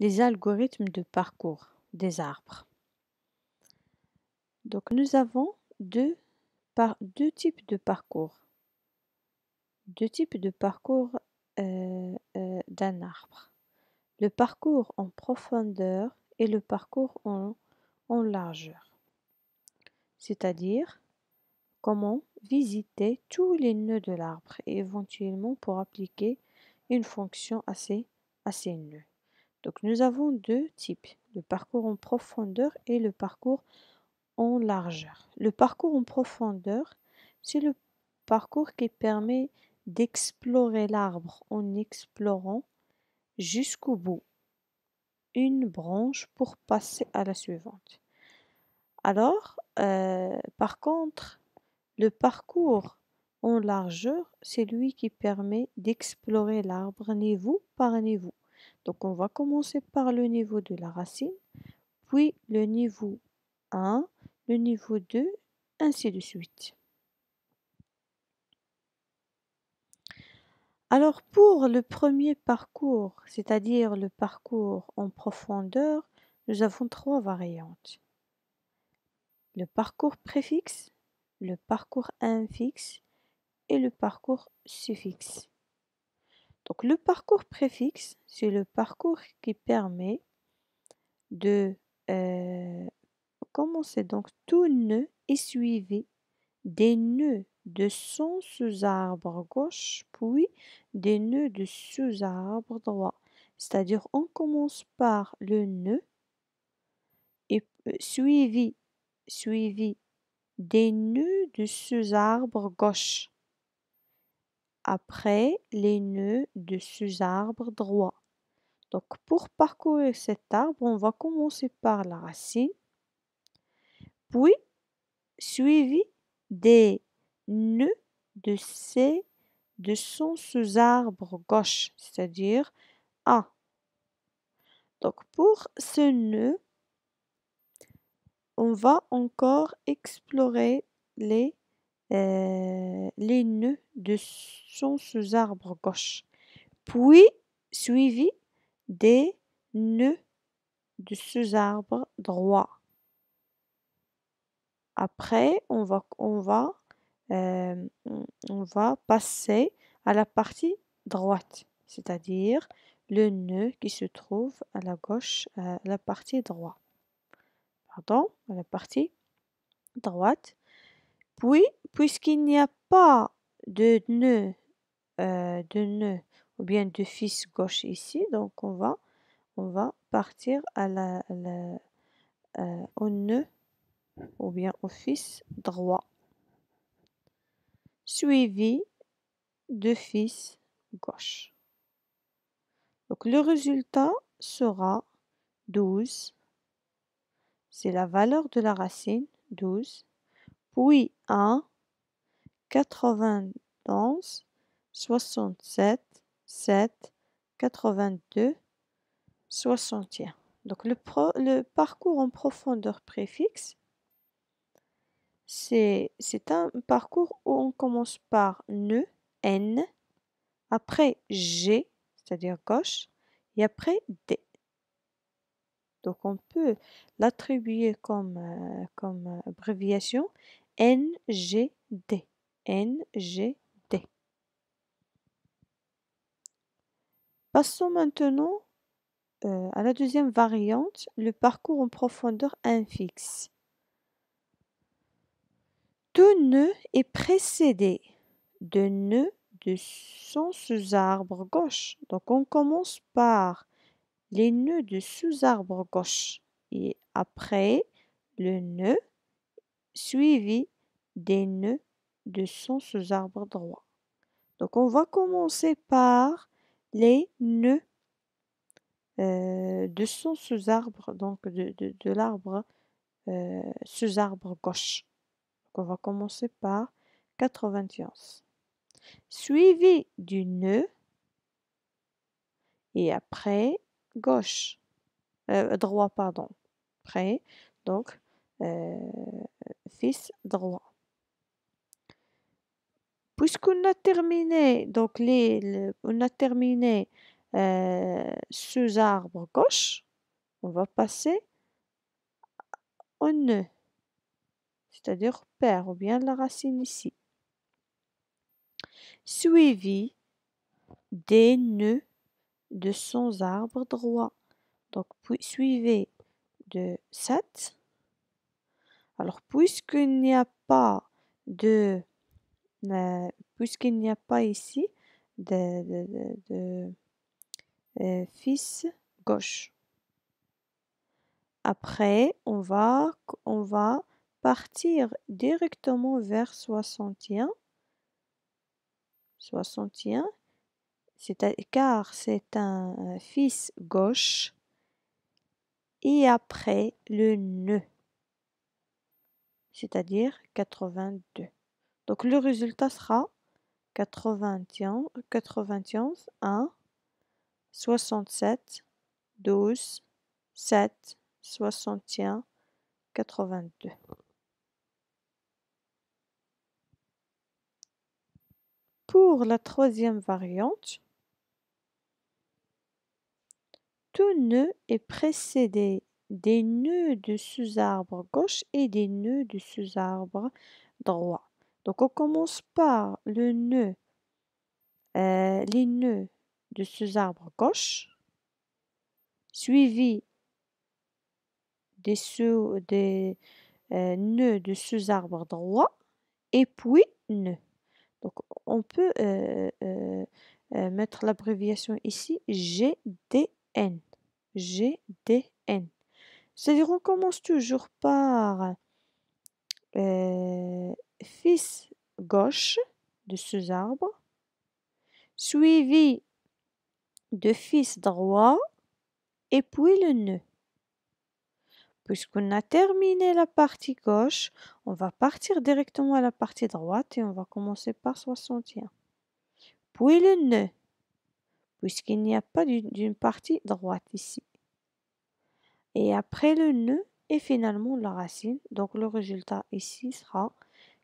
les algorithmes de parcours des arbres. Donc nous avons deux, types de parcours. Deux types de parcours euh, euh, d'un arbre. Le parcours en profondeur et le parcours en, largeur. C'est-à-dire comment visiter tous les nœuds de l'arbre et éventuellement pour appliquer une fonction assez à ces nœuds. Donc nous avons deux types, le parcours en profondeur et le parcours en largeur. Le parcours en profondeur, c'est le parcours qui permet d'explorer l'arbre en explorant jusqu'au bout une branche pour passer à la suivante. Alors, euh, par contre, le parcours en largeur, c'est lui qui permet d'explorer l'arbre niveau par niveau. Donc on va commencer par le niveau de la racine, puis le niveau 1, le niveau 2, ainsi de suite. Alors pour le premier parcours, c'est-à-dire le parcours en profondeur, nous avons trois variantes. Le parcours préfixe, le parcours infixe et le parcours suffixe. Donc le parcours préfixe, c'est le parcours qui permet de euh, commencer. Donc tout nœud est suivi des nœuds de son sous-arbre gauche, puis des nœuds de sous-arbre droit. C'est-à-dire on commence par le nœud et euh, suivi, suivi des nœuds de sous-arbre gauche après les nœuds de sous-arbre droit. Donc pour parcourir cet arbre, on va commencer par la racine, puis suivi des nœuds de ses, de son sous-arbre gauche, c'est-à-dire A. Donc pour ce nœud, on va encore explorer les euh, les nœuds de son sous-arbre gauche, puis suivi des nœuds de sous-arbre droit. Après, on va, on va, euh, on va passer à la partie droite, c'est-à-dire le nœud qui se trouve à la gauche, à la partie droite. Pardon, à la partie droite. Puis, puisqu'il n'y a pas de nœud, euh, de ou bien de fils gauche ici, donc on va, on va partir euh, au nœud ou bien au fils droit, suivi de fils gauche. Donc le résultat sera 12, c'est la valeur de la racine, 12, puis 1, 91 67 7 82 61. Donc le, le parcours en profondeur préfixe, c'est un parcours où on commence par ne, n, après g, c'est-à-dire gauche, et après d. Donc on peut l'attribuer comme, euh, comme abréviation NGD. NGD. Passons maintenant euh, à la deuxième variante, le parcours en profondeur infixe. Tout nœud est précédé de nœuds de son sous-arbre gauche. Donc on commence par les nœuds de sous-arbre gauche et après le nœud suivi des nœuds de son sous arbre droit. Donc on va commencer par les nœuds euh, de son sous arbre, donc de, l'arbre euh, sous arbre gauche. Donc on va commencer par 91. Suivi du nœud et après gauche, euh, droit, pardon. Après, donc, fils droit qu'on a terminé, donc les, on a terminé euh, sous arbre gauche, on va passer au nœud, c'est-à-dire père ou bien la racine ici, suivi des nœuds de son arbre droit. Donc, puis, suivez de 7. Alors, puisqu'il n'y a pas de puisqu'il n'y a pas ici de, fils gauche. Après, on va, on va partir directement vers 61. 61, c'est car c'est un euh, fils gauche. Et après, le nœud, c'est-à-dire 82. Donc le résultat sera 81, 91 1, 67, 12, 7, 61, 82. Pour la troisième variante, tout nœud est précédé des nœuds du sous-arbre gauche et des nœuds du sous-arbre droit. Donc on commence par le nœud, euh, les nœuds de ce arbre gauche, suivi des, euh, nœuds de ce arbre droit, et puis nœud. Donc on peut euh, mettre l'abréviation ici GDN. GDN. C'est-à-dire on commence toujours par fils gauche de ce arbre, suivi de fils droit et puis le nœud. Puisqu'on a terminé la partie gauche, on va partir directement à la partie droite et on va commencer par 61. Puis le nœud, puisqu'il n'y a pas d'une partie droite ici. Et après le nœud, et finalement la racine. Donc le résultat ici sera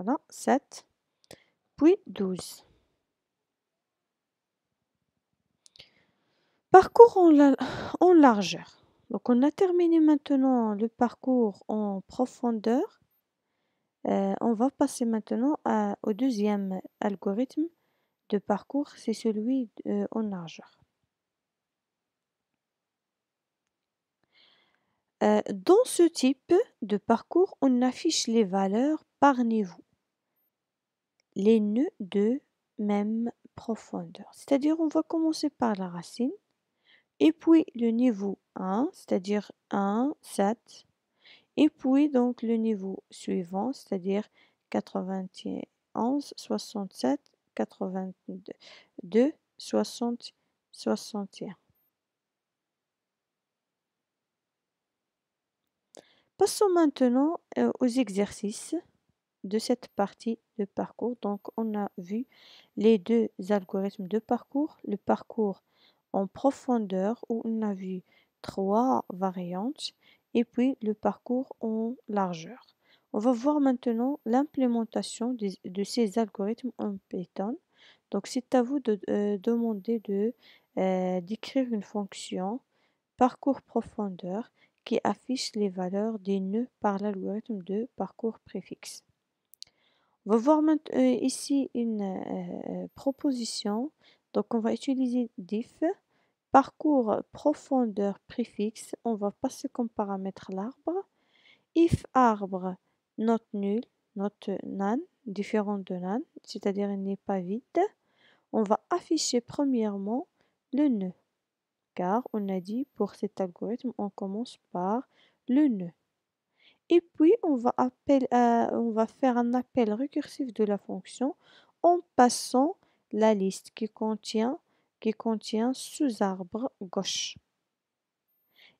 Voilà, 7, puis 12. Parcours en, en largeur. Donc on a terminé maintenant le parcours en profondeur. Euh, on va passer maintenant au deuxième algorithme de parcours, c'est celui euh, en largeur. Euh, dans ce type de parcours, on affiche les valeurs par niveau les nœuds de même profondeur. C'est-à-dire, on va commencer par la racine, et puis le niveau 1, c'est-à-dire 1, 7, et puis donc le niveau suivant, c'est-à-dire 91, 67, 82, 60, 61. Passons maintenant euh, aux exercices de cette partie de parcours. Donc, on a vu les deux algorithmes de parcours. Le parcours en profondeur où on a vu trois variantes et puis le parcours en largeur. On va voir maintenant l'implémentation de ces algorithmes en Python. Donc, c'est à vous de euh, demander de euh, d'écrire une fonction parcours profondeur qui affiche les valeurs des nœuds par l'algorithme de parcours préfixe. On va voir euh, ici une euh, euh, proposition. Donc, on va utiliser diff, parcours profondeur préfixe. On va passer comme paramètre l'arbre. If arbre, note nul, note nan, différent de nan, c'est-à-dire n'est pas vide. On va afficher premièrement le nœud, car on a dit pour cet algorithme, on commence par le nœud. Et puis, euh, on va, faire un appel récursif de la fonction en passant la liste qui contient, sous arbre gauche.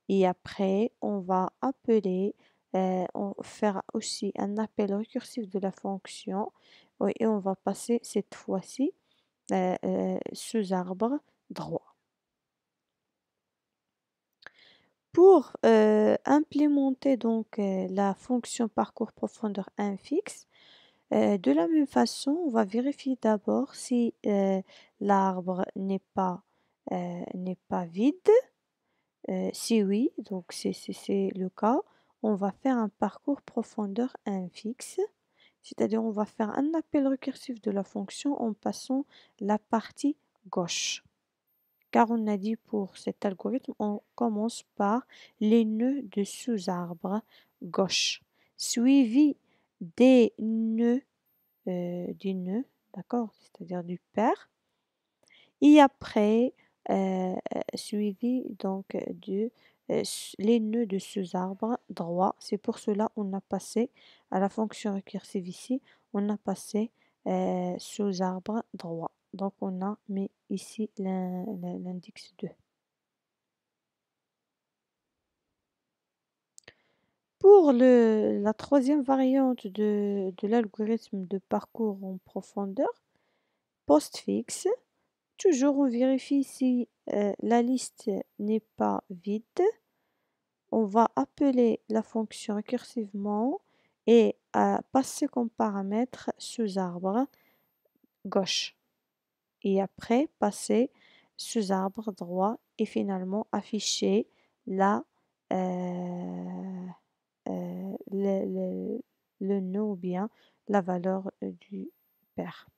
Et après, on va appeler, euh, on fera aussi un appel récursif de la fonction et on va passer cette fois-ci euh, sous arbre droit. Pour implémenter donc la fonction parcours profondeur infixe, de la même façon, on va vérifier d'abord si l'arbre n'est pas, vide. si oui, donc c'est le cas, on va faire un parcours profondeur infixe, c'est-à-dire on va faire un appel recursif de la fonction en passant la partie gauche car on a dit pour cet algorithme, on commence par les nœuds de sous-arbre gauche, suivi des nœuds, euh, du d'accord, c'est-à-dire du père, et après, euh, euh, suivi donc de les nœuds de sous-arbre droit. C'est pour cela on a passé à la fonction récursive ici, on a passé sous-arbre droit. Donc on a mis ici l'index 2. Pour la troisième variante de, l'algorithme de parcours en profondeur, postfix, toujours on vérifie si euh, la liste n'est pas vide. On va appeler la fonction récursivement et euh, passer comme paramètre sous arbre gauche et après passer sous arbre droit et finalement afficher la, euh, euh, le, nom ou bien la valeur euh, du père.